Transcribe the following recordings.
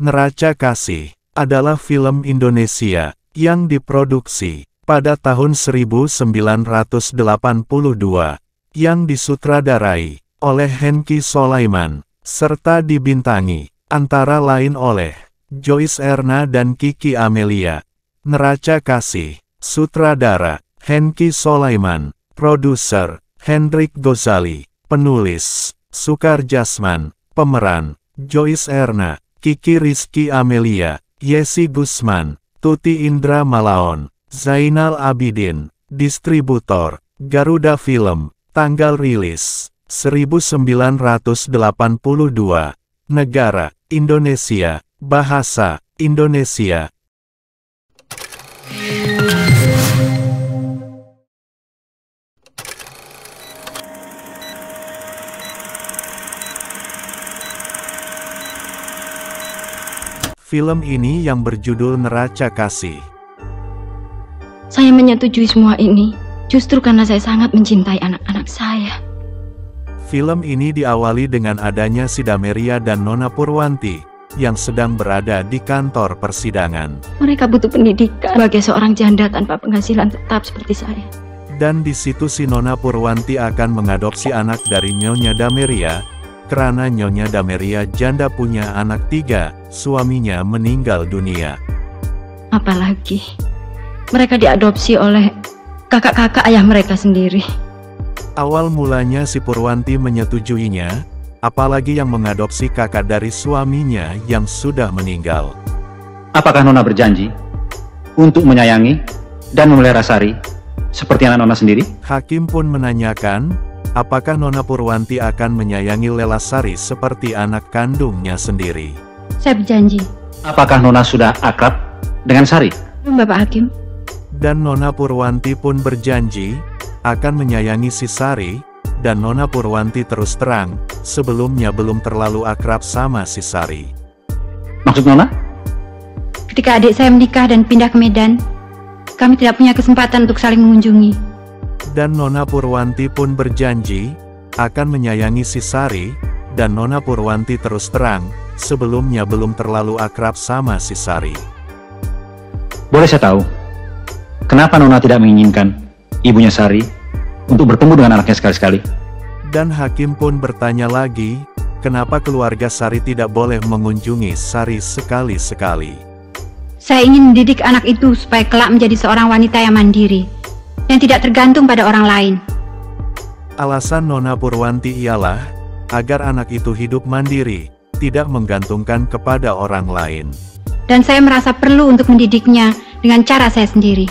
Neraca Kasih adalah film Indonesia yang diproduksi pada tahun 1982 yang disutradarai oleh Henki Solaiman serta dibintangi antara lain oleh Joyce Erna dan Kiki Amelia. Neraca Kasih, sutradara Henki Solaiman, produser Hendrik Gozali, penulis Sukar Jasman, pemeran Joyce Erna. Kiki Rizky Amelia, Yesi Gusman, Tuti Indra Malaon, Zainal Abidin, Distributor, Garuda Film, Tanggal Rilis, 1982, Negara, Indonesia, Bahasa, Indonesia, film ini yang berjudul Neraca Kasih. Saya menyetujui semua ini, justru karena saya sangat mencintai anak-anak saya. Film ini diawali dengan adanya Sidameria dan Nona Purwanti, yang sedang berada di kantor persidangan. Mereka butuh pendidikan sebagai seorang janda tanpa penghasilan tetap seperti saya. Dan di situ si Nona Purwanti akan mengadopsi anak dari Nyonya Dameria, karena Nyonya Dameria janda punya anak tiga, suaminya meninggal dunia. Apalagi, mereka diadopsi oleh kakak-kakak ayah mereka sendiri. Awal mulanya si Purwanti menyetujuinya, apalagi yang mengadopsi kakak dari suaminya yang sudah meninggal. Apakah Nona berjanji untuk menyayangi dan memelihara Sari seperti anak Nona sendiri? Hakim pun menanyakan, apakah Nona Purwanti akan menyayangi Lela Sari seperti anak kandungnya sendiri. Saya berjanji. Apakah Nona sudah akrab dengan Sari? Belum Bapak Hakim. Dan Nona Purwanti pun berjanji, akan menyayangi si Sari, dan Nona Purwanti terus terang, sebelumnya belum terlalu akrab sama si Sari. Maksud Nona? Ketika adik saya menikah dan pindah ke Medan, kami tidak punya kesempatan untuk saling mengunjungi. Dan Nona Purwanti pun berjanji, akan menyayangi si Sari, dan Nona Purwanti terus terang, sebelumnya belum terlalu akrab sama si Sari. Boleh saya tahu, kenapa Nona tidak menginginkan ibunya Sari untuk bertemu dengan anaknya sekali-sekali? Dan Hakim pun bertanya lagi, kenapa keluarga Sari tidak boleh mengunjungi Sari sekali-sekali? Saya ingin mendidik anak itu supaya kelak menjadi seorang wanita yang mandiri, yang tidak tergantung pada orang lain. Alasan Nona Purwanti ialah, agar anak itu hidup mandiri, tidak menggantungkan kepada orang lain. Dan saya merasa perlu untuk mendidiknya dengan cara saya sendiri.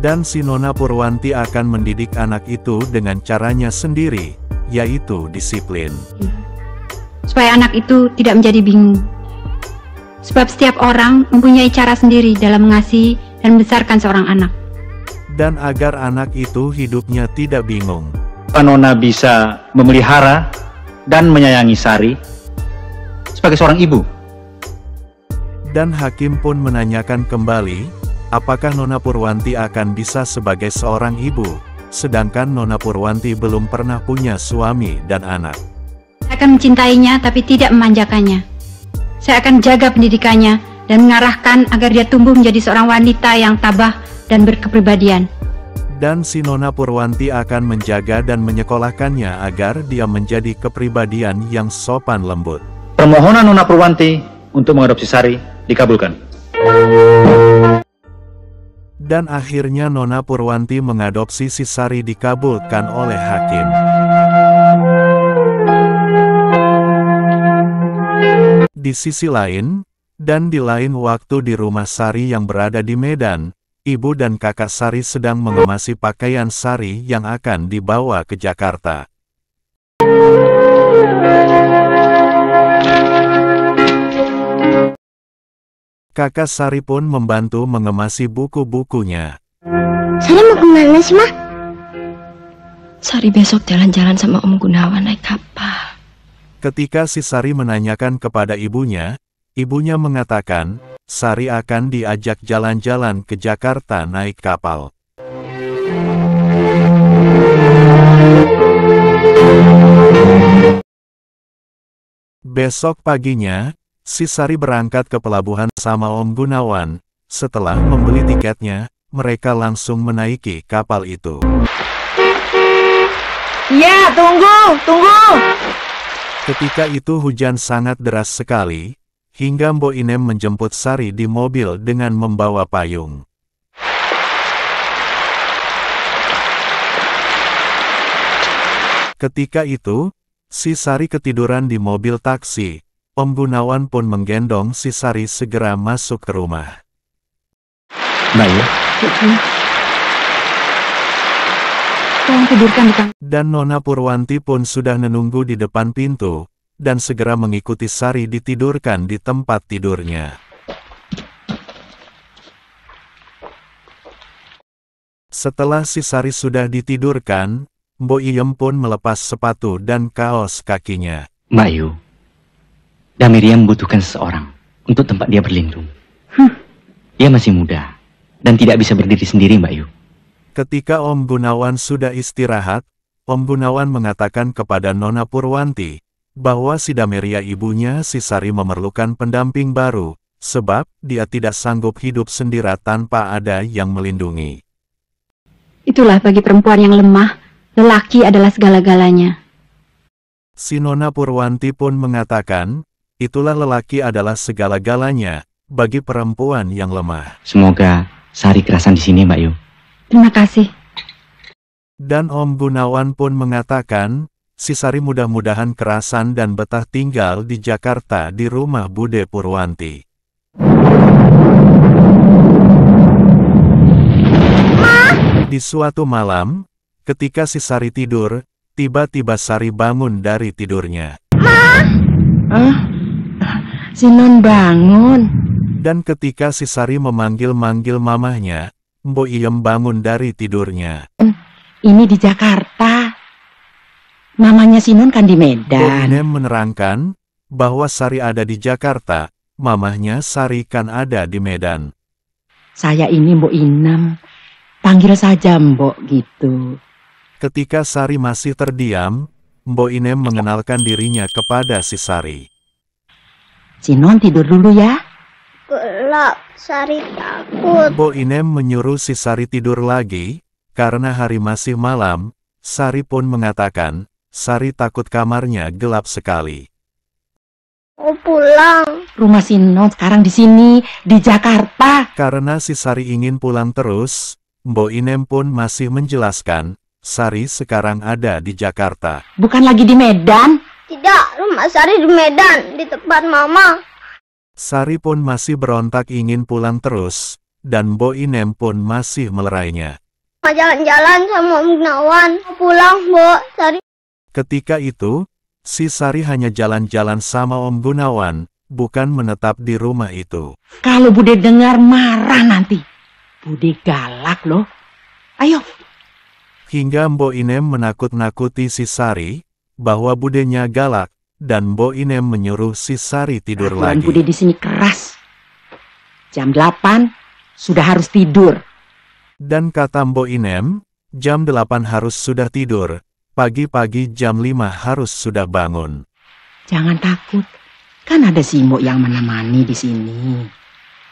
Dan Sinona Purwanti akan mendidik anak itu dengan caranya sendiri, yaitu disiplin. Supaya anak itu tidak menjadi bingung. Sebab setiap orang mempunyai cara sendiri dalam mengasihi dan membesarkan seorang anak. Dan agar anak itu hidupnya tidak bingung. Panona bisa memelihara dan menyayangi Sari, sebagai seorang ibu. Dan hakim pun menanyakan kembali, apakah Nona Purwanti akan bisa sebagai seorang ibu, sedangkan Nona Purwanti belum pernah punya suami dan anak. Saya akan mencintainya tapi tidak memanjakannya. Saya akan jaga pendidikannya dan mengarahkan agar dia tumbuh menjadi seorang wanita yang tabah dan berkepribadian dan si Nona Purwanti akan menjaga dan menyekolahkannya agar dia menjadi kepribadian yang sopan lembut. Permohonan Nona Purwanti untuk mengadopsi Sari dikabulkan. Dan akhirnya Nona Purwanti mengadopsi si Sari dikabulkan oleh hakim. Di sisi lain, dan di lain waktu di rumah Sari yang berada di Medan, ibu dan kakak Sari sedang mengemasi pakaian Sari yang akan dibawa ke Jakarta. Kakak Sari pun membantu mengemasi buku-bukunya. Sari mau kemana sih, Ma? Sari besok jalan-jalan sama Om Gunawan naik kapal. Ketika si Sari menanyakan kepada ibunya, ibunya mengatakan, Sari akan diajak jalan-jalan ke Jakarta naik kapal. Besok paginya, Sisari berangkat ke pelabuhan sama Om Gunawan. Setelah membeli tiketnya, mereka langsung menaiki kapal itu. Ya, tunggu, tunggu! Ketika itu hujan sangat deras sekali, hingga Mbo Inem menjemput Sari di mobil dengan membawa payung. Ketika itu, si Sari ketiduran di mobil taksi, Om Gunawan pun menggendong si Sari segera masuk ke rumah. Naya? Tolong tidurkan di Dan Nona Purwanti pun sudah menunggu di depan pintu, dan segera mengikuti Sari ditidurkan di tempat tidurnya. Setelah si Sari sudah ditidurkan, Bo Iyem pun melepas sepatu dan kaos kakinya. Mayu, nah, iya. Dan membutuhkan seseorang untuk tempat dia berlindung. Dia masih muda dan tidak bisa berdiri sendiri, Mbak Yu. Ketika Om Gunawan sudah istirahat, Om Gunawan mengatakan kepada Nona Purwanti bahwa si Dameria ibunya si Sari memerlukan pendamping baru, sebab dia tidak sanggup hidup sendiri tanpa ada yang melindungi. Itulah bagi perempuan yang lemah, lelaki adalah segala-galanya. Si Nona Purwanti pun mengatakan, itulah lelaki adalah segala-galanya bagi perempuan yang lemah. Semoga sari kerasan di sini, Mbak Yu. Terima kasih. Dan Om Gunawan pun mengatakan, si Sari mudah-mudahan kerasan dan betah tinggal di Jakarta di rumah Bude Purwanti. Di suatu malam, ketika si Sari tidur, tiba-tiba Sari bangun dari tidurnya. Ma? Huh? Si Non bangun. Dan ketika si Sari memanggil-manggil mamahnya, Mbok Iem bangun dari tidurnya. Hmm, ini di Jakarta. Mamanya si Non kan di Medan. Inem menerangkan bahwa Sari ada di Jakarta, mamahnya Sari kan ada di Medan. Saya ini Mbok Inem, panggil saja Mbok gitu. Ketika Sari masih terdiam, Mbok Inem mengenalkan dirinya kepada si Sari. Sinon tidur dulu ya. Gelap, Sari takut. Bo Inem menyuruh si Sari tidur lagi, karena hari masih malam, Sari pun mengatakan, Sari takut kamarnya gelap sekali. oh, pulang. Rumah Sinon sekarang di sini, di Jakarta. Karena si Sari ingin pulang terus, Bo Inem pun masih menjelaskan, Sari sekarang ada di Jakarta. Bukan lagi di Medan. Tidak, rumah Sari di Medan, di tempat Mama. Sari pun masih berontak ingin pulang terus, dan Bo Inem pun masih melerainya. Jalan-jalan sama Om Gunawan, pulang Bo, Sari. Ketika itu, si Sari hanya jalan-jalan sama Om Gunawan, bukan menetap di rumah itu. Kalau Bude dengar marah nanti. Bude galak loh. Ayo. Hingga Mbo Inem menakut-nakuti si Sari, bahwa budenya galak, dan Bo Inem menyuruh si Sari tidur Ratuan lagi. Bude di sini keras. Jam 8 sudah harus tidur. Dan kata Bo Inem, jam 8 harus sudah tidur, pagi-pagi jam 5 harus sudah bangun. Jangan takut, kan ada si Mbok yang menemani di sini.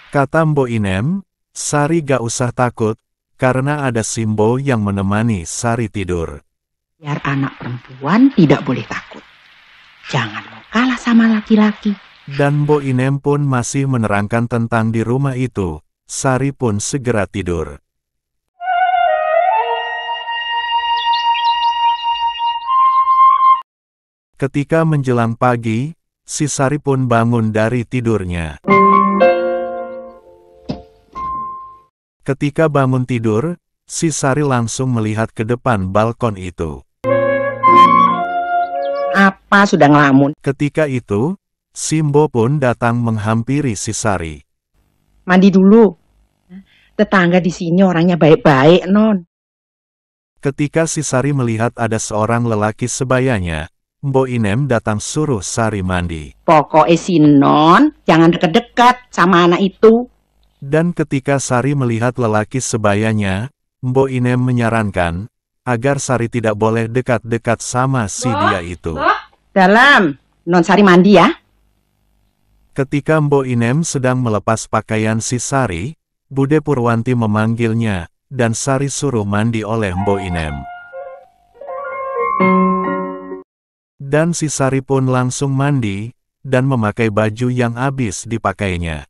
Kata Mbok Inem, Sari gak usah takut, karena ada Simbo yang menemani Sari tidur. Biar anak perempuan tidak boleh takut. Jangan mau kalah sama laki-laki. Dan Bo Inem pun masih menerangkan tentang di rumah itu. Sari pun segera tidur. Ketika menjelang pagi, si Sari pun bangun dari tidurnya. Ketika bangun tidur, si Sari langsung melihat ke depan balkon itu apa sudah ngelamun. Ketika itu, Simbo pun datang menghampiri Sisari. Mandi dulu. Tetangga di sini orangnya baik-baik, Non. Ketika Sisari melihat ada seorang lelaki sebayanya, Mbo Inem datang suruh Sari mandi. Pokoknya si Non, jangan deket-deket sama anak itu. Dan ketika Sari melihat lelaki sebayanya, Mbo Inem menyarankan, agar Sari tidak boleh dekat-dekat sama si dia itu. Dalam, Non Sari mandi ya. Ketika Mbo Inem sedang melepas pakaian si Sari, Bude Purwanti memanggilnya, dan Sari suruh mandi oleh Mbo Inem. Dan si Sari pun langsung mandi, dan memakai baju yang habis dipakainya.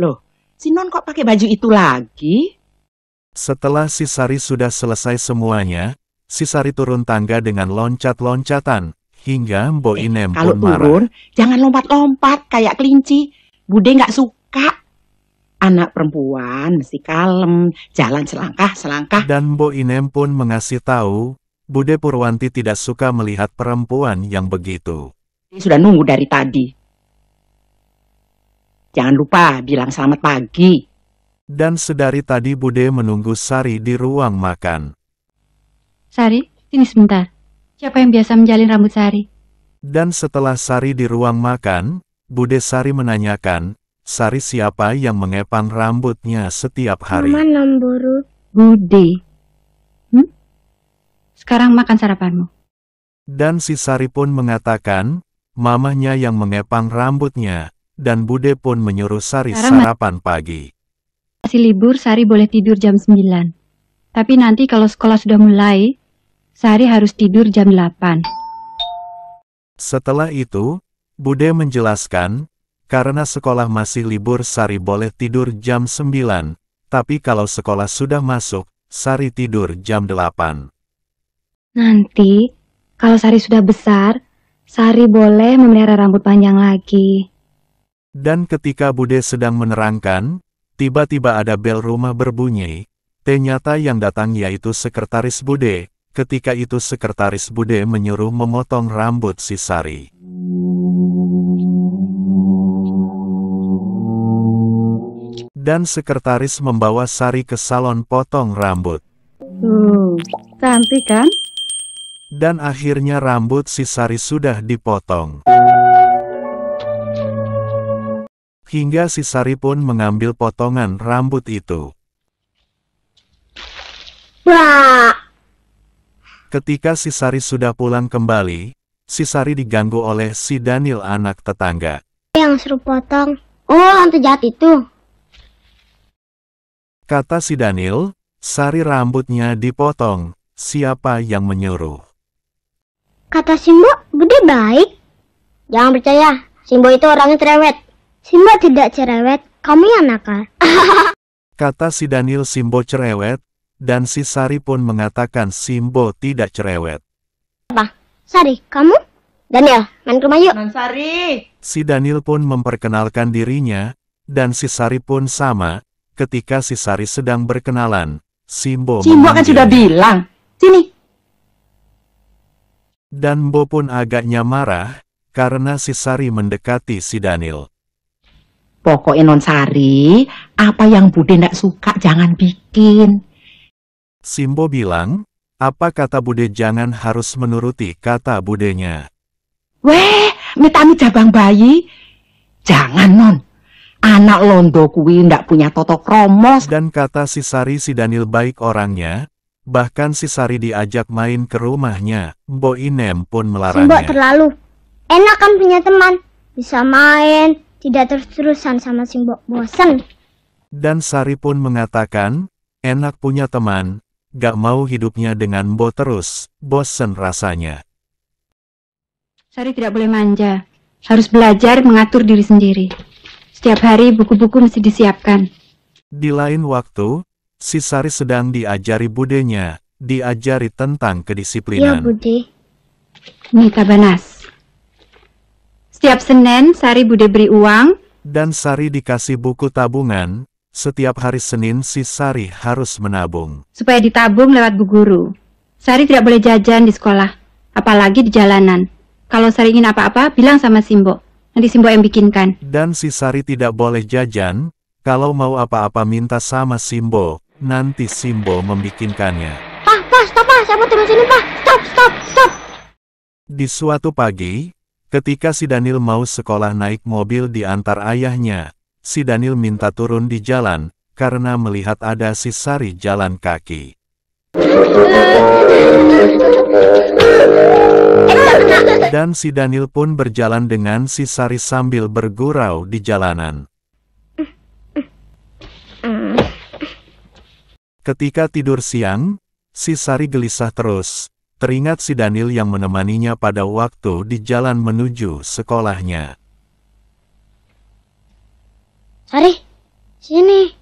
Loh, si Non kok pakai baju itu lagi? Setelah Sisari sudah selesai semuanya, Sisari turun tangga dengan loncat-loncatan, hingga Mbo eh, Inem eh, Kalau pun marah. turun, jangan lompat-lompat kayak kelinci. Bude nggak suka. Anak perempuan mesti kalem, jalan selangkah-selangkah. Dan Mbok Inem pun mengasih tahu, Bude Purwanti tidak suka melihat perempuan yang begitu. Sudah nunggu dari tadi. Jangan lupa bilang selamat pagi. Dan sedari tadi Bude menunggu Sari di ruang makan. Sari, sini sebentar. Siapa yang biasa menjalin rambut Sari? Dan setelah Sari di ruang makan, Bude Sari menanyakan, Sari siapa yang mengepang rambutnya setiap hari? Mama Namburu. Bude. Hmm? Sekarang makan sarapanmu. Dan si Sari pun mengatakan, mamanya yang mengepang rambutnya, dan Bude pun menyuruh Sari sarapan pagi masih libur, Sari boleh tidur jam 9. Tapi nanti kalau sekolah sudah mulai, Sari harus tidur jam 8. Setelah itu, Bude menjelaskan, karena sekolah masih libur Sari boleh tidur jam 9, tapi kalau sekolah sudah masuk, Sari tidur jam 8. Nanti, kalau Sari sudah besar, Sari boleh memelihara rambut panjang lagi. Dan ketika Bude sedang menerangkan, Tiba-tiba ada bel rumah berbunyi, ternyata yang datang yaitu Sekretaris Bude, ketika itu Sekretaris Bude menyuruh memotong rambut si Sari, Dan Sekretaris membawa Sari ke salon potong rambut. Hmm, cantik kan? Dan akhirnya rambut si Sari sudah dipotong hingga si Sari pun mengambil potongan rambut itu. Bah! Ketika si Sari sudah pulang kembali, si Sari diganggu oleh si Daniel anak tetangga. Yang seru potong. Oh, hantu jahat itu. Kata si Daniel, Sari rambutnya dipotong. Siapa yang menyuruh? Kata Simbo, gede baik. Jangan percaya, Simbo itu orangnya cerewet. Simbo tidak cerewet, kamu yang nakal. Kata si Daniel Simbo cerewet, dan si Sari pun mengatakan Simbo tidak cerewet. Apa? Sari, kamu? Daniel, main ke rumah yuk. Non Sari. Si Daniel pun memperkenalkan dirinya, dan si Sari pun sama. Ketika si Sari sedang berkenalan, Simbo Simbo kan sudah bilang, sini. Dan Bo pun agaknya marah, karena si Sari mendekati si Daniel. Pokoknya non Sari, apa yang Bude ndak suka jangan bikin. Simbo bilang, apa kata Bude jangan harus menuruti kata Budenya. Weh, mitami jabang bayi. Jangan, Non. Anak londo kuwi ndak punya totok kromos. Dan kata si Sari si Daniel baik orangnya, bahkan si Sari diajak main ke rumahnya, Bo Inem pun melarangnya. Simbo terlalu. Enak kan punya teman, bisa main, tidak terus-terusan sama Mbok bosan. Dan Sari pun mengatakan, enak punya teman, gak mau hidupnya dengan Bo terus, bosan rasanya. Sari tidak boleh manja, harus belajar mengatur diri sendiri. Setiap hari buku-buku mesti disiapkan. Di lain waktu, si Sari sedang diajari budenya, diajari tentang kedisiplinan. Iya, Bude. Nita Banas. Setiap Senin, Sari Bude beri uang. Dan Sari dikasih buku tabungan. Setiap hari Senin, si Sari harus menabung. Supaya ditabung lewat bu guru. Sari tidak boleh jajan di sekolah, apalagi di jalanan. Kalau Sari ingin apa-apa, bilang sama Simbo. Nanti Simbo yang bikinkan. Dan si Sari tidak boleh jajan. Kalau mau apa-apa minta sama Simbo, nanti Simbo membikinkannya. Pak, pak, stop pak, saya turun sini pak. Stop, stop, stop. Di suatu pagi, Ketika si Daniel mau sekolah naik mobil diantar ayahnya, si Daniel minta turun di jalan, karena melihat ada si Sari jalan kaki. Dan si Daniel pun berjalan dengan si Sari sambil bergurau di jalanan. Ketika tidur siang, si Sari gelisah terus, Teringat si Daniel yang menemaninya pada waktu di jalan menuju sekolahnya. Sari, sini.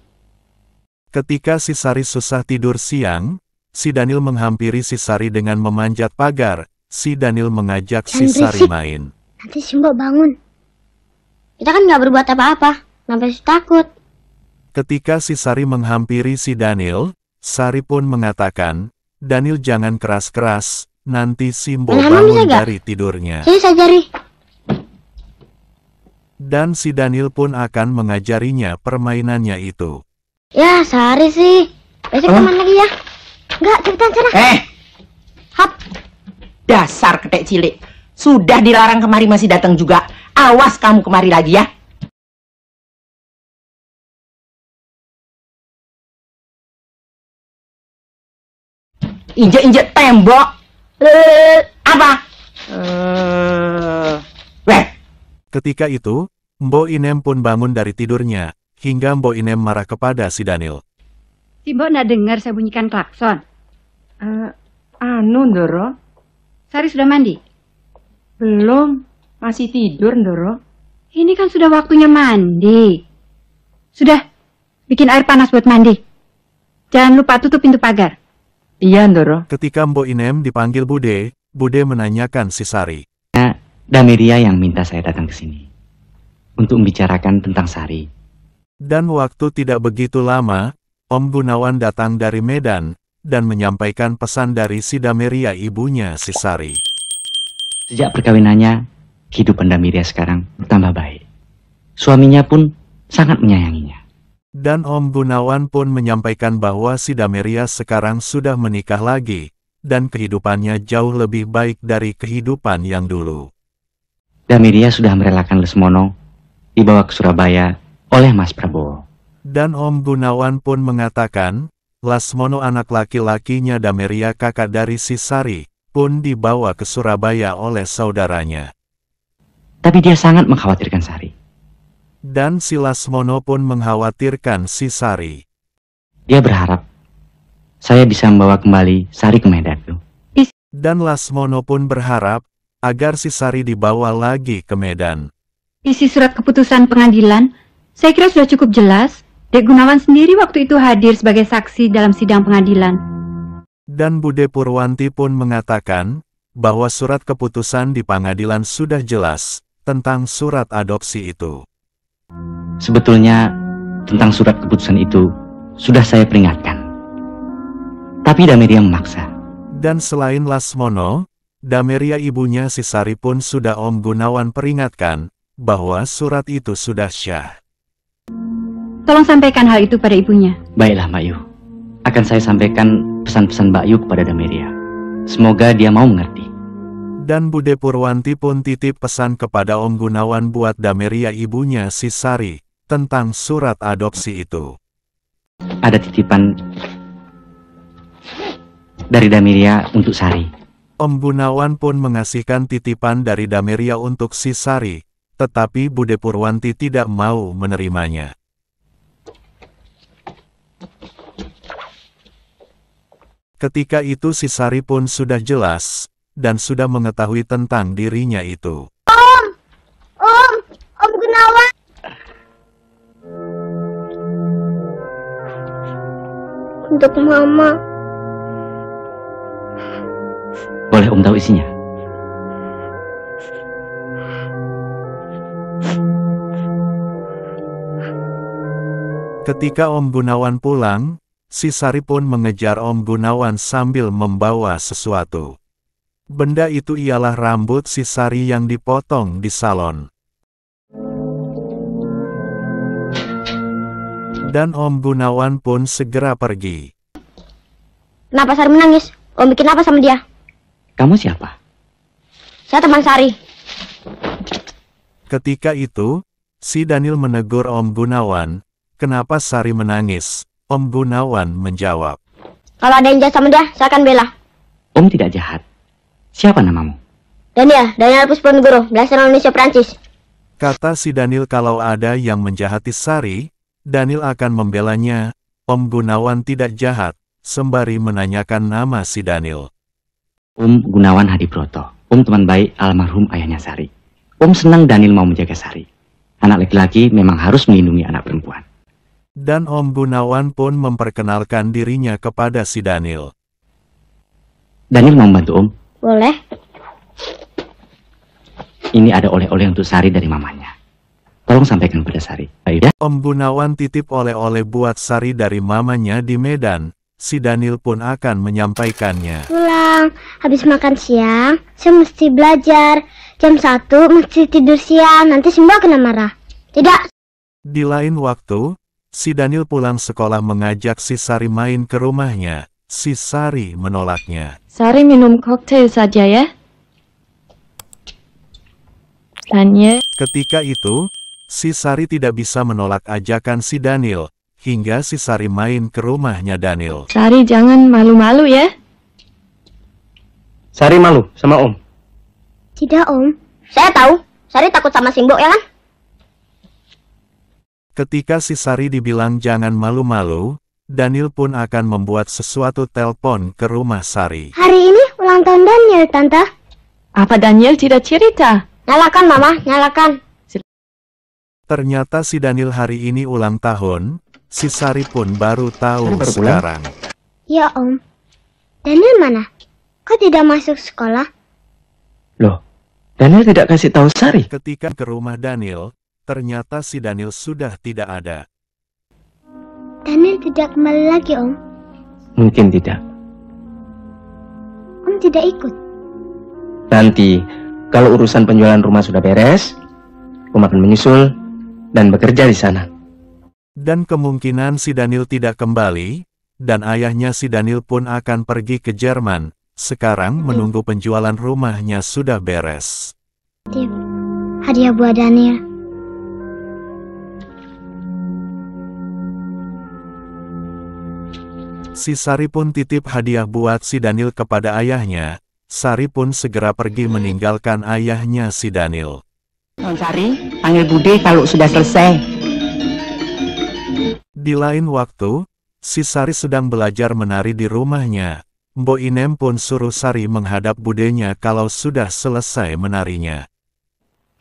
Ketika si Sari susah tidur siang, si Daniel menghampiri si Sari dengan memanjat pagar. Si Daniel mengajak Jangan si Sari main. Nanti Simba bangun. Kita kan nggak berbuat apa-apa, sampai takut. Ketika si Sari menghampiri si Daniel, Sari pun mengatakan, Daniel jangan keras-keras, nanti Simbo bangun dari tidurnya. jari. Dan si Daniel pun akan mengajarinya permainannya itu. Ya, sehari sih. Besok teman lagi ya. Enggak, cerita sana. Eh! Hap! Dasar ketek cilik. Sudah dilarang kemari masih datang juga. Awas kamu kemari lagi ya. injek-injek tembok. Eh, apa? Eh, weh. Ketika itu, Mbo Inem pun bangun dari tidurnya, hingga Mbo Inem marah kepada si Daniel. Si Mbok nak dengar saya bunyikan klakson? Uh, anu, Ndoro. Sari sudah mandi? Belum, masih tidur, Ndoro. Ini kan sudah waktunya mandi. Sudah, bikin air panas buat mandi. Jangan lupa tutup pintu pagar. Iya, Ndoro. Ketika Mbok Inem dipanggil Bude, Bude menanyakan si Sari. Nah, ya, Damiria yang minta saya datang ke sini. Untuk membicarakan tentang Sari. Dan waktu tidak begitu lama, Om Gunawan datang dari Medan, dan menyampaikan pesan dari si Dameria ibunya si Sari. Sejak perkawinannya, hidup Damiria sekarang bertambah baik. Suaminya pun sangat menyayanginya. Dan Om Gunawan pun menyampaikan bahwa si Dameria sekarang sudah menikah lagi, dan kehidupannya jauh lebih baik dari kehidupan yang dulu. Dameria sudah merelakan Lesmono, dibawa ke Surabaya oleh Mas Prabowo. Dan Om Gunawan pun mengatakan, Lasmono anak laki-lakinya Dameria kakak dari Sisari, pun dibawa ke Surabaya oleh saudaranya. Tapi dia sangat mengkhawatirkan Sari. Dan Silasmono pun mengkhawatirkan si Sari. Dia berharap saya bisa membawa kembali Sari ke Medan. Dan Lasmono pun berharap agar si Sari dibawa lagi ke Medan. Isi surat keputusan pengadilan, saya kira sudah cukup jelas. Dek Gunawan sendiri waktu itu hadir sebagai saksi dalam sidang pengadilan. Dan Bude Purwanti pun mengatakan bahwa surat keputusan di pengadilan sudah jelas tentang surat adopsi itu. Sebetulnya tentang surat keputusan itu sudah saya peringatkan. Tapi Dameria memaksa. Dan selain Lasmono, Dameria ibunya Sisari pun sudah Om Gunawan peringatkan bahwa surat itu sudah syah. Tolong sampaikan hal itu pada ibunya. Baiklah, Mbak Akan saya sampaikan pesan-pesan Mbak Yu kepada Dameria. Semoga dia mau mengerti. Dan Bude Purwanti pun titip pesan kepada Om Gunawan buat Dameria ibunya Sisari tentang surat adopsi itu. Ada titipan dari Damiria untuk Sari. Om Gunawan pun mengasihkan titipan dari Damiria untuk si Sari, tetapi Bude Purwanti tidak mau menerimanya. Ketika itu si Sari pun sudah jelas, dan sudah mengetahui tentang dirinya itu. Om! Om! Om Gunawan! Untuk mama. Boleh Om tahu isinya? Ketika Om Gunawan pulang, si Sari pun mengejar Om Gunawan sambil membawa sesuatu. Benda itu ialah rambut si Sari yang dipotong di salon. Dan Om Gunawan pun segera pergi. Kenapa Sari menangis? Om bikin apa sama dia? Kamu siapa? Saya teman Sari. Ketika itu, si Daniel menegur Om Gunawan, kenapa Sari menangis? Om Gunawan menjawab. Kalau ada yang jahat sama dia, saya akan bela. Om tidak jahat. Siapa namamu? Daniel, Daniel Pusponegoro, belasan Indonesia Prancis. Kata si Daniel kalau ada yang menjahati Sari, Daniel akan membelanya, Om Gunawan tidak jahat, sembari menanyakan nama si Daniel. Om Gunawan Hadibroto, Om teman baik almarhum ayahnya Sari. Om senang Daniel mau menjaga Sari. Anak laki-laki memang harus melindungi anak perempuan. Dan Om Gunawan pun memperkenalkan dirinya kepada si Daniel. Daniel mau membantu Om? Boleh. Ini ada oleh-oleh untuk Sari dari mamanya. Tolong sampaikan pada Sari. Baik ya? Om Gunawan titip oleh-oleh buat Sari dari mamanya di Medan. Si Daniel pun akan menyampaikannya. Pulang, habis makan siang, saya mesti belajar. Jam 1 mesti tidur siang, nanti semua kena marah. Tidak. Di lain waktu, si Daniel pulang sekolah mengajak si Sari main ke rumahnya. Si Sari menolaknya. Sari minum koktail saja ya. Tanya. Ketika itu, si Sari tidak bisa menolak ajakan si Daniel, hingga si Sari main ke rumahnya Daniel. Sari jangan malu-malu ya. Sari malu sama Om. Tidak Om. Saya tahu, Sari takut sama Simbo ya kan? Ketika si Sari dibilang jangan malu-malu, Daniel pun akan membuat sesuatu telpon ke rumah Sari. Hari ini ulang tahun Daniel, Tante. Apa Daniel tidak cerita? Nyalakan, Mama, nyalakan. Ternyata si Daniel hari ini ulang tahun, si Sari pun baru tahu baru sekarang. Ya om, Daniel mana? Kok tidak masuk sekolah? Loh, Daniel tidak kasih tahu Sari? Ketika ke rumah Daniel, ternyata si Daniel sudah tidak ada. Daniel tidak kembali lagi, Om. Mungkin tidak. Om tidak ikut. Nanti, kalau urusan penjualan rumah sudah beres, Om akan menyusul dan bekerja di sana. Dan kemungkinan si Daniel tidak kembali, dan ayahnya si Daniel pun akan pergi ke Jerman. Sekarang menunggu penjualan rumahnya sudah beres. Hadiah buat Daniel. Si Sari pun titip hadiah buat si Daniel kepada ayahnya. Sari pun segera pergi meninggalkan ayahnya si Daniel. Mencari, Sari, panggil Bude kalau sudah selesai. Di lain waktu, si Sari sedang belajar menari di rumahnya. Mbo Inem pun suruh Sari menghadap Budenya kalau sudah selesai menarinya.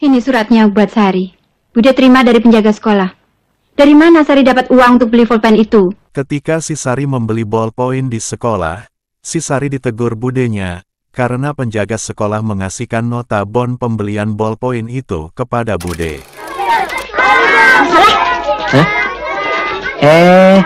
Ini suratnya buat Sari. Bude terima dari penjaga sekolah. Dari mana Sari dapat uang untuk beli pulpen itu? Ketika si Sari membeli bolpoin di sekolah, si Sari ditegur budenya karena penjaga sekolah mengasihkan nota bon pembelian ballpoint itu kepada Bude. Hah? Eh? eh,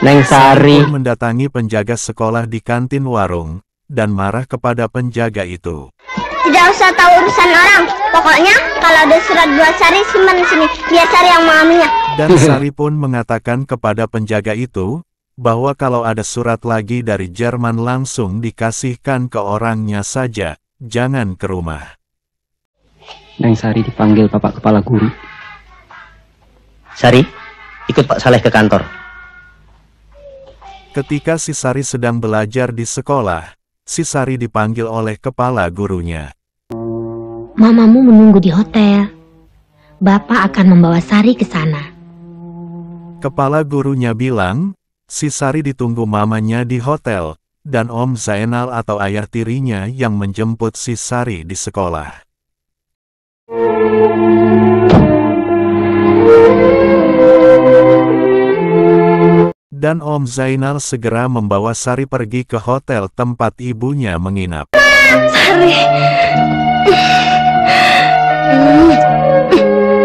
Neng Sari. Sampul mendatangi penjaga sekolah di kantin warung dan marah kepada penjaga itu. Tidak usah tahu urusan orang. Pokoknya kalau ada surat buat Sari simpan di sini. Biar Sari yang mengaminya. Dan Sari pun mengatakan kepada penjaga itu bahwa kalau ada surat lagi dari Jerman langsung dikasihkan ke orangnya saja, jangan ke rumah. Neng Sari dipanggil Bapak Kepala Guru. Sari, ikut Pak Saleh ke kantor. Ketika si Sari sedang belajar di sekolah, si Sari dipanggil oleh kepala gurunya. Mamamu menunggu di hotel. Bapak akan membawa Sari ke sana. Kepala gurunya bilang, si Sari ditunggu mamanya di hotel, dan Om Zainal atau ayah tirinya yang menjemput si Sari di sekolah. Dan Om Zainal segera membawa Sari pergi ke hotel tempat ibunya menginap. Sari.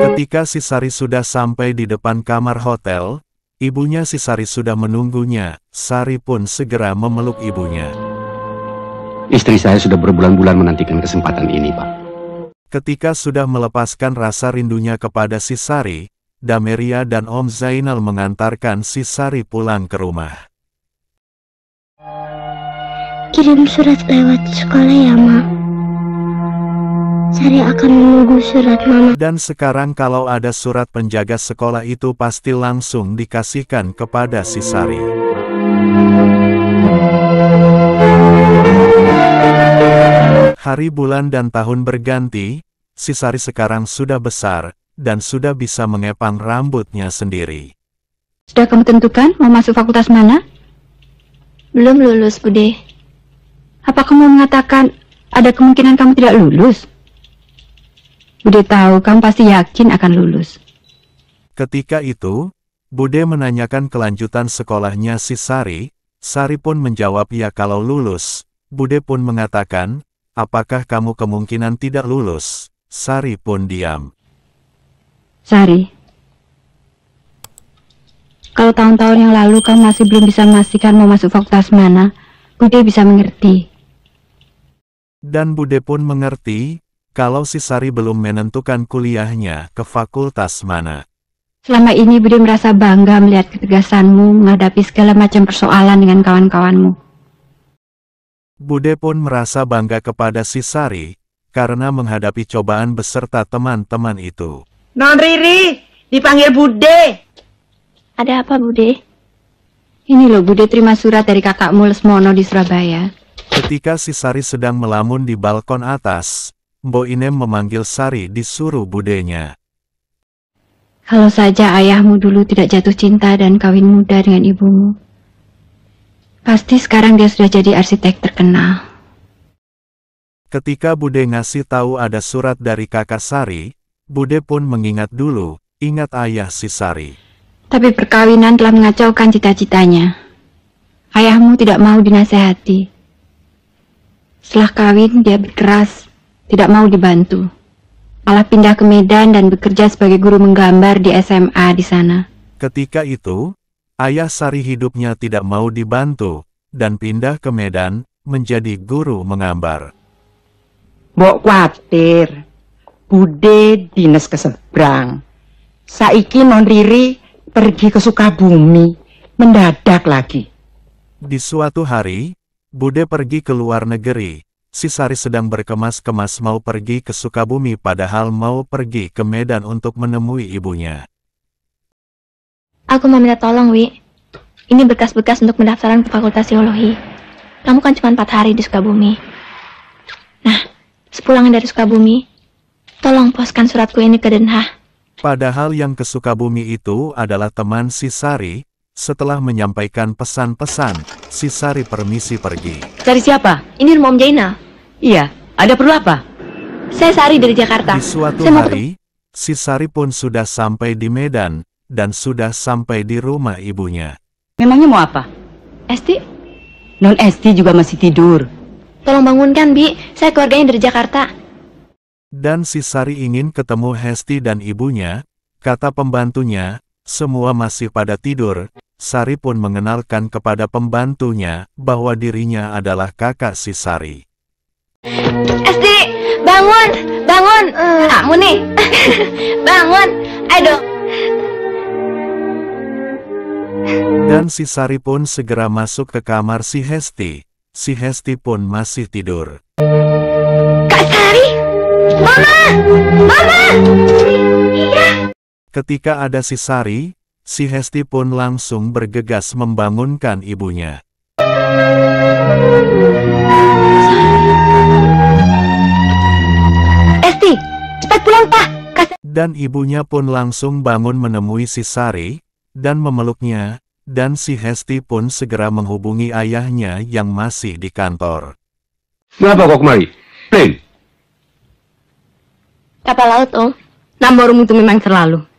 Ketika si Sari sudah sampai di depan kamar hotel, Ibunya si Sari sudah menunggunya, Sari pun segera memeluk ibunya. Istri saya sudah berbulan-bulan menantikan kesempatan ini, Pak. Ketika sudah melepaskan rasa rindunya kepada si Sari, Dameria dan Om Zainal mengantarkan si Sari pulang ke rumah. Kirim surat lewat sekolah ya, Ma. Saya akan menunggu surat mama. Dan sekarang kalau ada surat penjaga sekolah itu pasti langsung dikasihkan kepada si Sari. Hari bulan dan tahun berganti, si Sari sekarang sudah besar, dan sudah bisa mengepang rambutnya sendiri. Sudah kamu tentukan mau masuk fakultas mana? Belum lulus, Budi. Apa kamu mengatakan ada kemungkinan kamu tidak lulus? Bude tahu kamu pasti yakin akan lulus. Ketika itu, Bude menanyakan kelanjutan sekolahnya si Sari, Sari pun menjawab ya kalau lulus. Bude pun mengatakan, apakah kamu kemungkinan tidak lulus? Sari pun diam. Sari, kalau tahun-tahun yang lalu kamu masih belum bisa memastikan mau masuk fakultas mana, Bude bisa mengerti. Dan Bude pun mengerti, kalau si Sari belum menentukan kuliahnya ke fakultas mana. Selama ini Budi merasa bangga melihat ketegasanmu menghadapi segala macam persoalan dengan kawan-kawanmu. Bude pun merasa bangga kepada si Sari, karena menghadapi cobaan beserta teman-teman itu. Non Riri, dipanggil Bude. Ada apa Bude? Ini loh Bude terima surat dari kakakmu Lesmono di Surabaya. Ketika si Sari sedang melamun di balkon atas, Boinem memanggil Sari disuruh budenya. Kalau saja ayahmu dulu tidak jatuh cinta dan kawin muda dengan ibumu, pasti sekarang dia sudah jadi arsitek terkenal. Ketika Bude ngasih tahu ada surat dari kakak Sari, Bude pun mengingat dulu, ingat ayah si Sari. Tapi perkawinan telah mengacaukan cita-citanya. Ayahmu tidak mau dinasehati. Setelah kawin, dia berkeras tidak mau dibantu. Malah pindah ke Medan dan bekerja sebagai guru menggambar di SMA di sana. Ketika itu, ayah Sari hidupnya tidak mau dibantu, dan pindah ke Medan, menjadi guru menggambar. Mbok khawatir, Bude dinas ke seberang. Saiki non Riri pergi ke Sukabumi, mendadak lagi. Di suatu hari, Bude pergi ke luar negeri, si Sari sedang berkemas-kemas mau pergi ke Sukabumi padahal mau pergi ke Medan untuk menemui ibunya. Aku mau minta tolong, Wi. Ini berkas-berkas untuk pendaftaran ke Fakultas Teologi. Kamu kan cuma 4 hari di Sukabumi. Nah, sepulang dari Sukabumi, tolong poskan suratku ini ke Denha. Padahal yang ke Sukabumi itu adalah teman si Sari, setelah menyampaikan pesan-pesan, si Sari permisi pergi. Cari siapa? Ini rumah Om Jaina. Iya, ada perlu apa? Saya Sari dari Jakarta. Di suatu Saya hari, mau... si Sari pun sudah sampai di Medan, dan sudah sampai di rumah ibunya. Memangnya mau apa? Esti? Non Esti juga masih tidur. Tolong bangunkan, Bi. Saya keluarganya dari Jakarta. Dan si Sari ingin ketemu Hesti dan ibunya, kata pembantunya, semua masih pada tidur, Sari pun mengenalkan kepada pembantunya bahwa dirinya adalah kakak si Sari. SD, bangun, bangun, eh. kamu nih, bangun, ayo. Dan si Sari pun segera masuk ke kamar si Hesti. Si Hesti pun masih tidur. Kak Sari, Mama, Mama. Iya. Ketika ada si Sari, si Hesti pun langsung bergegas membangunkan ibunya. Hesti, cepat pulang pak! Dan ibunya pun langsung bangun menemui si Sari, dan memeluknya, dan si Hesti pun segera menghubungi ayahnya yang masih di kantor. Kenapa kok kemari? Plane? Kapal laut, oh. Namorum itu memang terlalu.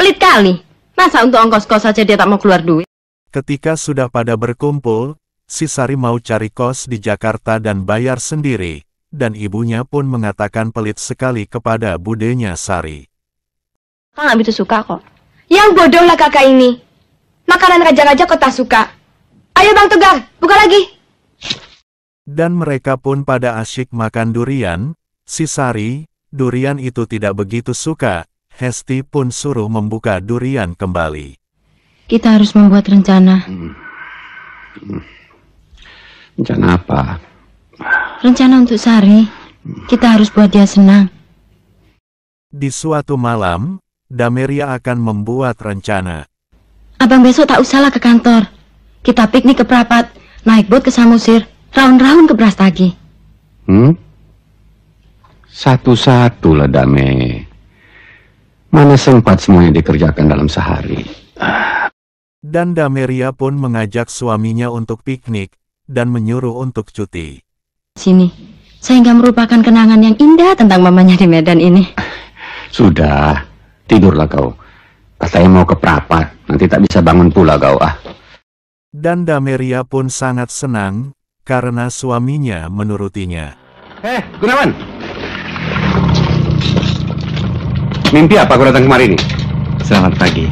Pelit kali. Masa untuk ongkos-kos saja dia tak mau keluar duit? Ketika sudah pada berkumpul, si Sari mau cari kos di Jakarta dan bayar sendiri, dan ibunya pun mengatakan pelit sekali kepada budenya Sari. Kau nggak begitu suka kok. Yang bodoh lah kakak ini. Makanan raja-raja kota suka. Ayo Bang Tegar, buka lagi. Dan mereka pun pada asyik makan durian, si Sari, durian itu tidak begitu suka, Hesti pun suruh membuka durian kembali. Kita harus membuat rencana. Hmm. Rencana apa? Rencana untuk Sari. Kita harus buat dia senang. Di suatu malam, Dameria akan membuat rencana. Abang besok tak usahlah ke kantor. Kita piknik ke Prapat, naik bot ke Samusir, raun-raun ke Brastagi. Hmm? Satu-satu lah Mana sempat semuanya dikerjakan dalam sehari. Dan Dameria pun mengajak suaminya untuk piknik, dan menyuruh untuk cuti. Sini, sehingga merupakan kenangan yang indah tentang mamanya di Medan ini. Sudah, tidurlah kau. Katanya mau ke Prapat, nanti tak bisa bangun pula kau ah. Dan Dameria pun sangat senang, karena suaminya menurutinya. Eh, Gunawan, Mimpi apa kau datang kemari ini? Selamat pagi.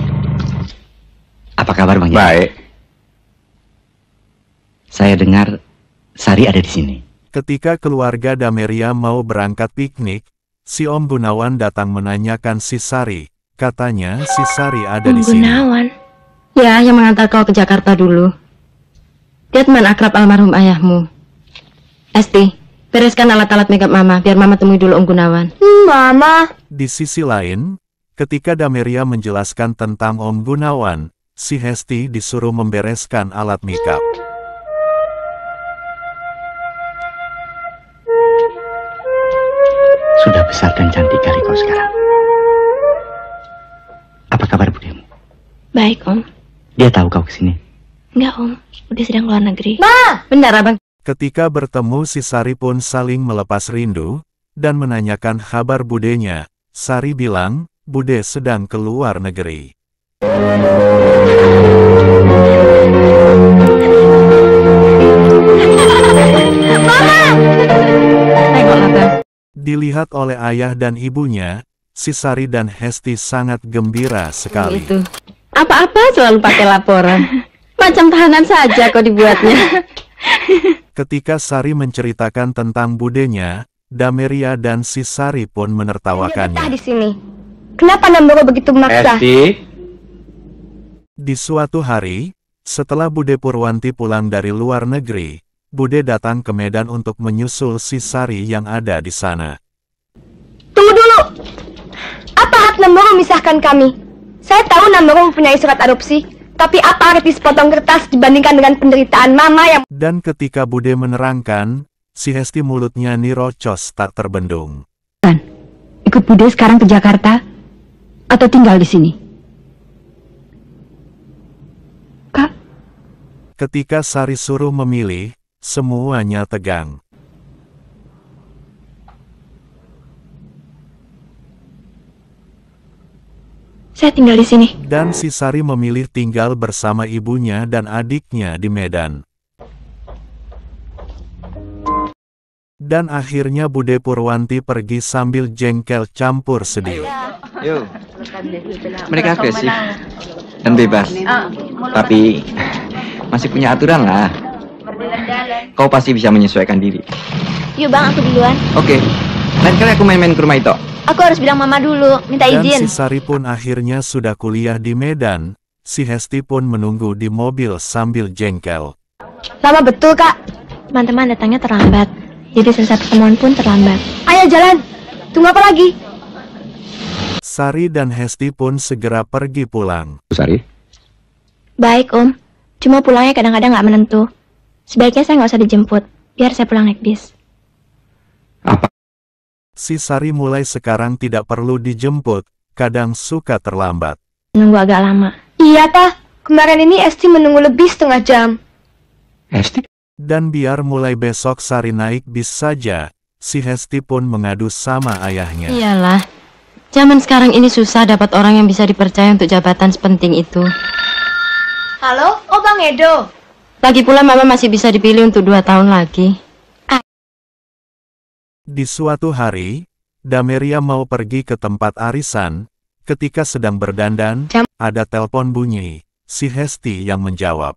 Apa kabar Bang? Baik. Saya dengar Sari ada di sini. Ketika keluarga Dameria mau berangkat piknik, si Om Gunawan datang menanyakan si Sari. Katanya si Sari ada Om di sini. Gunawan? Ya, yang mengantar kau ke Jakarta dulu. Dia teman akrab almarhum ayahmu. Esti, Bereskan alat-alat makeup Mama, biar Mama temui dulu Om Gunawan. Hmm, Mama. Di sisi lain, ketika Dameria menjelaskan tentang Om Gunawan, si Hesti disuruh membereskan alat makeup. Sudah besar dan cantik kali kau sekarang. Apa kabar budimu? Baik, Om. Dia tahu kau kesini? Enggak, Om. Udah sedang luar negeri. Ma! Benar, Abang. Ketika bertemu si Sari pun saling melepas rindu, dan menanyakan kabar budenya, Sari bilang, Bude sedang keluar negeri. Dilihat oleh ayah dan ibunya, Sisari dan Hesti sangat gembira sekali. Apa-apa selalu pakai laporan. Macam tahanan saja kok dibuatnya. Ketika Sari menceritakan tentang budenya, Dameria dan si Sari pun menertawakannya. di sini. Kenapa Namboro begitu memaksa? Esti. Di suatu hari, setelah Bude Purwanti pulang dari luar negeri, Bude datang ke Medan untuk menyusul si Sari yang ada di sana. Tunggu dulu! Apa hak Namboro memisahkan kami? Saya tahu Namboro mempunyai surat adopsi. Tapi apa arti sepotong kertas dibandingkan dengan penderitaan mama yang... Dan ketika Bude menerangkan, si Hesti mulutnya nirocos tak terbendung. Kan, ikut Bude sekarang ke Jakarta? Atau tinggal di sini? Kak? Ketika Sari suruh memilih, semuanya tegang. Saya tinggal di sini. Dan si Sari memilih tinggal bersama ibunya dan adiknya di Medan. Dan akhirnya Bude Purwanti pergi sambil jengkel campur sedih. Ayo. Mereka agresif dan bebas. Ah, Tapi masih punya aturan lah. Kau pasti bisa menyesuaikan diri. Yuk bang, aku duluan. Oke. Okay. Lain kali aku main-main ke rumah itu. Aku harus bilang mama dulu, minta Dan izin. Dan si Sari pun akhirnya sudah kuliah di Medan. Si Hesti pun menunggu di mobil sambil jengkel. Lama betul, Kak. Teman-teman datangnya terlambat. Jadi selesai pertemuan pun terlambat. Ayo jalan. Tunggu apa lagi? Sari dan Hesti pun segera pergi pulang. Sari? Baik, Om. Cuma pulangnya kadang-kadang nggak -kadang menentu. Sebaiknya saya nggak usah dijemput. Biar saya pulang naik bis si Sari mulai sekarang tidak perlu dijemput, kadang suka terlambat. Nunggu agak lama. Iya, pak. Kemarin ini Esti menunggu lebih setengah jam. Esti? Dan biar mulai besok Sari naik bis saja, si Hesti pun mengadu sama ayahnya. Iyalah, zaman sekarang ini susah dapat orang yang bisa dipercaya untuk jabatan sepenting itu. Halo, oh Bang Edo. Lagi pula Mama masih bisa dipilih untuk dua tahun lagi. Di suatu hari, Dameria mau pergi ke tempat arisan, ketika sedang berdandan, Jam. ada telepon bunyi, si Hesti yang menjawab.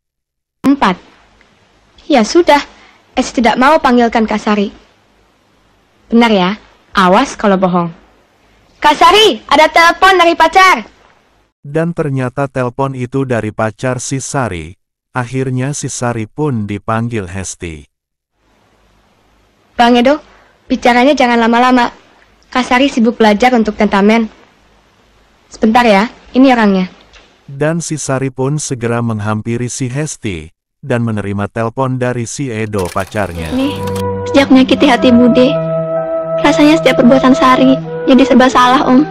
Empat. Ya sudah, Es tidak mau panggilkan Kasari. Benar ya, awas kalau bohong. Kasari, ada telepon dari pacar. Dan ternyata telepon itu dari pacar si Sari. Akhirnya si Sari pun dipanggil Hesti. Bang Edo, Bicaranya jangan lama-lama. Kasari sibuk belajar untuk tentamen. Sebentar ya, ini orangnya. Dan si Sari pun segera menghampiri si Hesti, dan menerima telepon dari si Edo pacarnya. Nih, sejak menyakiti hati Bude, rasanya setiap perbuatan Sari jadi serba salah, Om.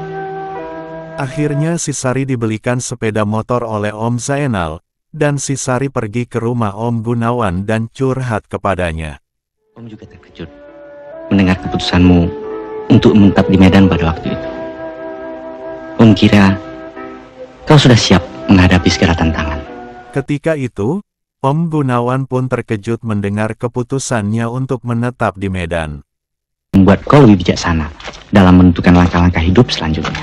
Akhirnya si Sari dibelikan sepeda motor oleh Om Zainal, dan si Sari pergi ke rumah Om Gunawan dan curhat kepadanya. Om juga terkejut mendengar keputusanmu untuk menetap di Medan pada waktu itu. Om kira kau sudah siap menghadapi segala tantangan. Ketika itu, Om Gunawan pun terkejut mendengar keputusannya untuk menetap di Medan. Membuat kau lebih bijaksana dalam menentukan langkah-langkah hidup selanjutnya.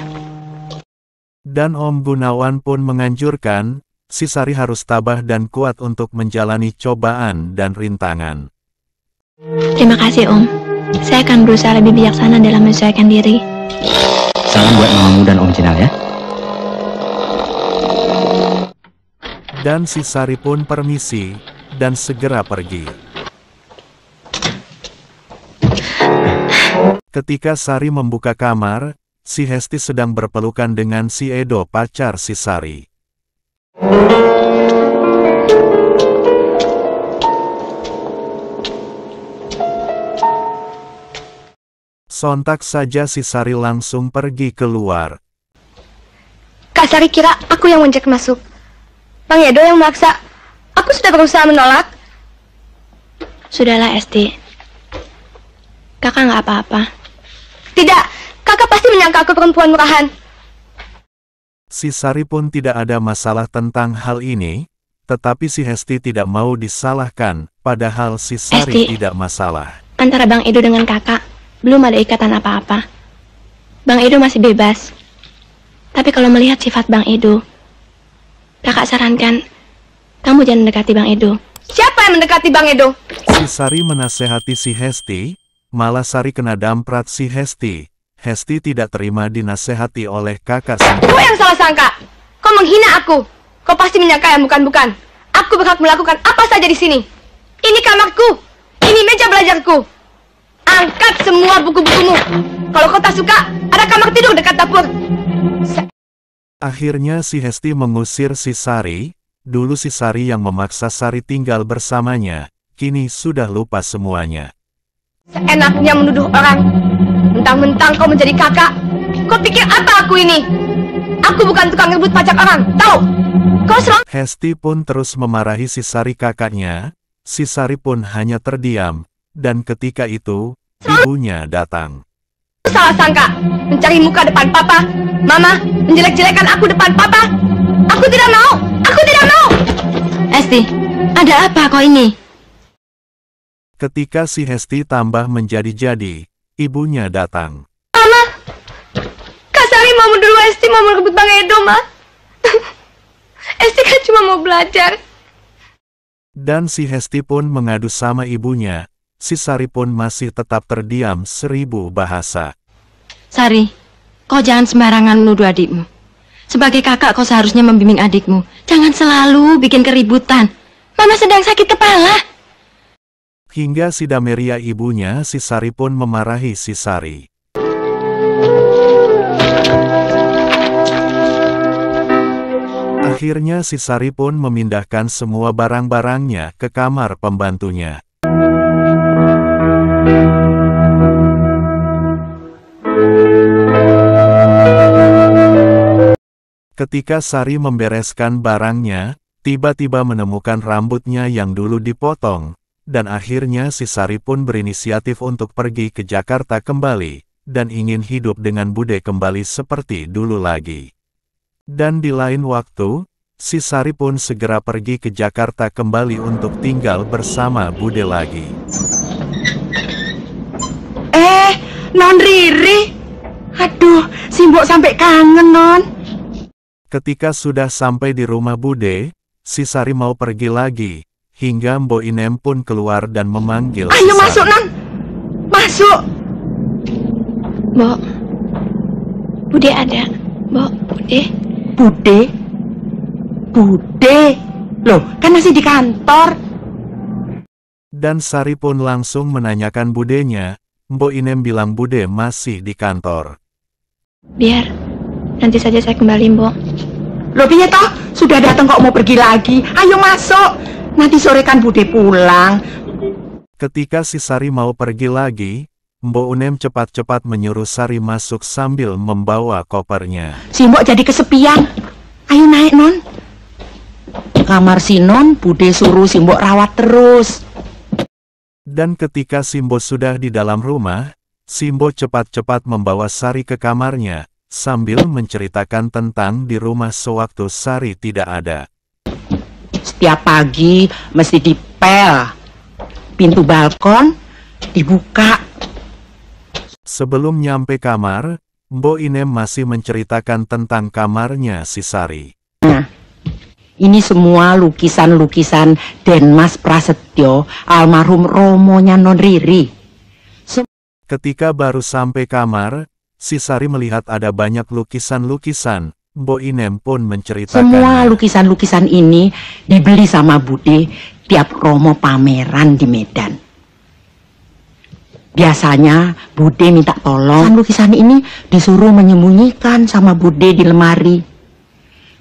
Dan Om Gunawan pun menganjurkan, Sisari harus tabah dan kuat untuk menjalani cobaan dan rintangan. Terima kasih Om. Saya akan berusaha lebih bijaksana dalam menyesuaikan diri. Salam buat mamamu dan om Jinal ya. Dan si Sari pun permisi, dan segera pergi. Ketika Sari membuka kamar, si Hesti sedang berpelukan dengan si Edo pacar si Sari. Sontak saja si Sari langsung pergi keluar. Kak Sari kira aku yang menjak masuk. Bang Edo yang memaksa. Aku sudah berusaha menolak. Sudahlah, Esti. Kakak nggak apa-apa. Tidak, kakak pasti menyangka aku perempuan murahan. Si Sari pun tidak ada masalah tentang hal ini, tetapi si Hesti tidak mau disalahkan, padahal si Sari Esti. tidak masalah. Antara Bang Edo dengan kakak, belum ada ikatan apa-apa. Bang Edo masih bebas. Tapi kalau melihat sifat Bang Edo, kakak sarankan kamu jangan mendekati Bang Edo. Siapa yang mendekati Bang Edo? Si Sari menasehati si Hesti, malah Sari kena damprat si Hesti. Hesti tidak terima dinasehati oleh kakak sendiri. Kau yang salah sangka! Kau menghina aku! Kau pasti menyangka yang bukan-bukan. Aku berhak melakukan apa saja di sini. Ini kamarku! Ini meja belajarku! angkat semua buku-bukumu. Kalau kau tak suka, ada kamar tidur dekat dapur. Sa Akhirnya si Hesti mengusir si Sari, dulu si Sari yang memaksa Sari tinggal bersamanya, kini sudah lupa semuanya. Seenaknya menuduh orang, mentang-mentang kau menjadi kakak, kau pikir apa aku ini? Aku bukan tukang rebut pajak orang, tahu? Kau selalu... Hesti pun terus memarahi si Sari kakaknya, si Sari pun hanya terdiam, dan ketika itu, Ibunya datang. Salah sangka, mencari muka depan papa. Mama, menjelek-jelekan aku depan papa. Aku tidak mau, aku tidak mau. Esti, ada apa kau ini? Ketika si Hesti tambah menjadi-jadi, ibunya datang. Mama, Kasari mau dulu Esti mau merebut Bang Edo, Ma. Esti kan cuma mau belajar. Dan si Hesti pun mengadu sama ibunya, si Sari pun masih tetap terdiam seribu bahasa. Sari, kau jangan sembarangan menuduh adikmu. Sebagai kakak kau seharusnya membimbing adikmu. Jangan selalu bikin keributan. Mama sedang sakit kepala. Hingga si Dameria ibunya, si Sari pun memarahi si Sari. Akhirnya si Sari pun memindahkan semua barang-barangnya ke kamar pembantunya. Ketika Sari membereskan barangnya, tiba-tiba menemukan rambutnya yang dulu dipotong, dan akhirnya si Sari pun berinisiatif untuk pergi ke Jakarta kembali, dan ingin hidup dengan Bude kembali seperti dulu lagi. Dan di lain waktu, si Sari pun segera pergi ke Jakarta kembali untuk tinggal bersama Bude lagi. Eh, Non Riri! Aduh, si Mbok sampai kangen, Non! Ketika sudah sampai di rumah Bude, si Sari mau pergi lagi, hingga Mbo Inem pun keluar dan memanggil Ayo si masuk, Nang! Masuk! Mbok, Bude ada. Mbok, Bude. Bude? Bude? Loh, kan masih di kantor. Dan Sari pun langsung menanyakan Budenya, Mbo Inem bilang Bude masih di kantor. Biar Nanti saja saya kembali, Mbok. Loh, piye toh? Sudah datang kok mau pergi lagi. Ayo masuk. Nanti sore kan Bude pulang. Ketika si Sari mau pergi lagi, Mbok Unem cepat-cepat menyuruh Sari masuk sambil membawa kopernya. Si Mbok jadi kesepian. Ayo naik, Non. Kamar si Non, Bude suruh si Mbok rawat terus. Dan ketika Simbo sudah di dalam rumah, Simbo cepat-cepat membawa Sari ke kamarnya, sambil menceritakan tentang di rumah sewaktu Sari tidak ada. Setiap pagi mesti dipel, pintu balkon dibuka. Sebelum nyampe kamar, Bo Inem masih menceritakan tentang kamarnya si Sari. Nah, ini semua lukisan-lukisan Denmas Prasetyo, almarhum Romonya Non Riri. Ketika baru sampai kamar, Sisari melihat ada banyak lukisan-lukisan, Bo Inem pun menceritakan. Semua lukisan-lukisan ini dibeli sama Bude tiap Romo pameran di Medan. Biasanya Bude minta tolong lukisan ini disuruh menyembunyikan sama Bude di lemari.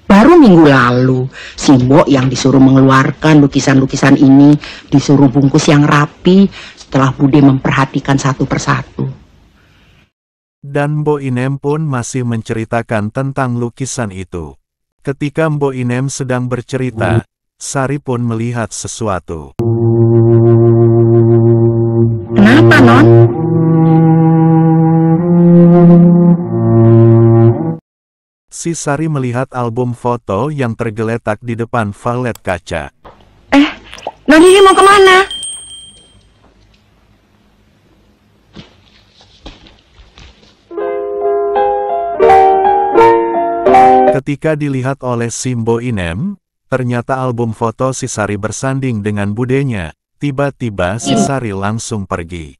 Baru minggu lalu, si Mbok yang disuruh mengeluarkan lukisan-lukisan ini disuruh bungkus yang rapi setelah Bude memperhatikan satu persatu. Dan Mbo Inem pun masih menceritakan tentang lukisan itu. Ketika Mbo Inem sedang bercerita, Sari pun melihat sesuatu. Kenapa, Non? Si Sari melihat album foto yang tergeletak di depan valet kaca. Eh, Non mau kemana? Ketika dilihat oleh Simbo Inem, ternyata album foto Sisari bersanding dengan budenya, tiba-tiba Sisari hmm. langsung pergi.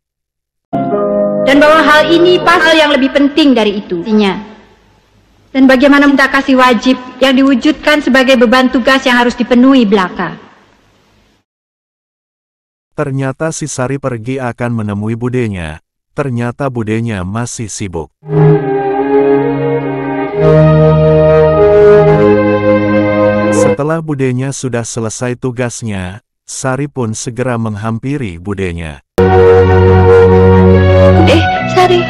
Dan bahwa hal ini pasal yang lebih penting dari itu. Dan bagaimana minta kasih wajib yang diwujudkan sebagai beban tugas yang harus dipenuhi belaka. Ternyata Sisari pergi akan menemui budenya. Ternyata budenya masih sibuk. Setelah budenya sudah selesai tugasnya, Sari pun segera menghampiri budenya. Eh, Sari,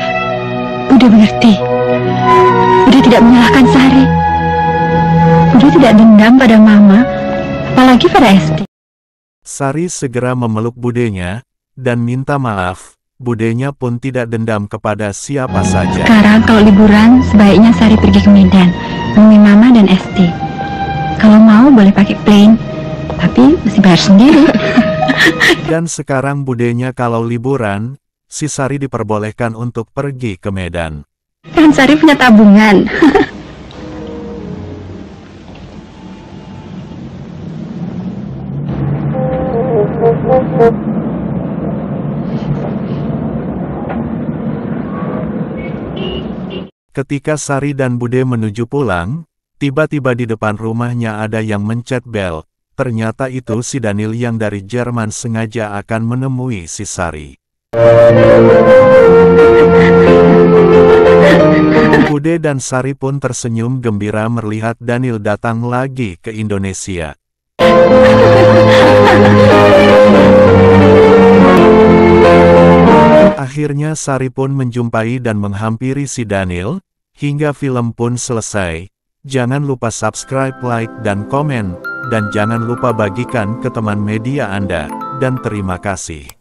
udah mengerti. Udah tidak menyalahkan Sari. Udah tidak dendam pada Mama, apalagi pada Esti. Sari segera memeluk budenya, dan minta maaf. Budenya pun tidak dendam kepada siapa saja. Sekarang kalau liburan, sebaiknya Sari pergi ke Medan, menemui Mama dan Esti. Kalau mau boleh pakai plane, tapi masih bayar sendiri. Dan sekarang budenya kalau liburan, si Sari diperbolehkan untuk pergi ke Medan. Kan Sari punya tabungan. Ketika Sari dan Bude menuju pulang, Tiba-tiba di depan rumahnya ada yang mencet bel, ternyata itu si Daniel yang dari Jerman sengaja akan menemui si Sari. Ude dan Sari pun tersenyum gembira melihat Daniel datang lagi ke Indonesia. Akhirnya Sari pun menjumpai dan menghampiri si Daniel, hingga film pun selesai. Jangan lupa subscribe, like, dan komen, dan jangan lupa bagikan ke teman media Anda. Dan terima kasih.